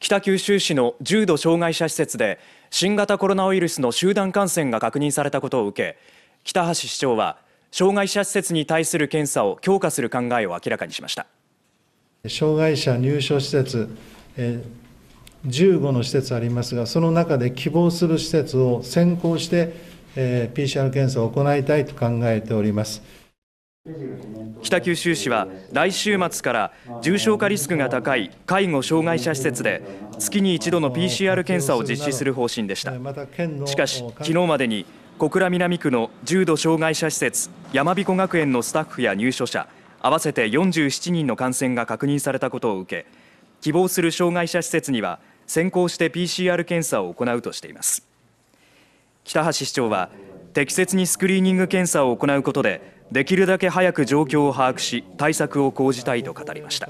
北九州市の重度障害者施設で新型コロナウイルスの集団感染が確認されたことを受け北橋市長は障害者施設に対する検査を強化する考えを明らかにしました障害者入所施設、え15の施設ありますがその中で希望する施設を先行して、え PCR 検査を行いたいと考えております。北九州市は来週末から重症化リスクが高い介護障害者施設で月に一度の PCR 検査を実施する方針でしたしかし昨日までに小倉南区の重度障害者施設やまびこ学園のスタッフや入所者合わせて47人の感染が確認されたことを受け希望する障害者施設には先行して PCR 検査を行うとしています北橋市長は適切にスクリーニング検査を行うことでできるだけ早く状況を把握し対策を講じたいと語りました。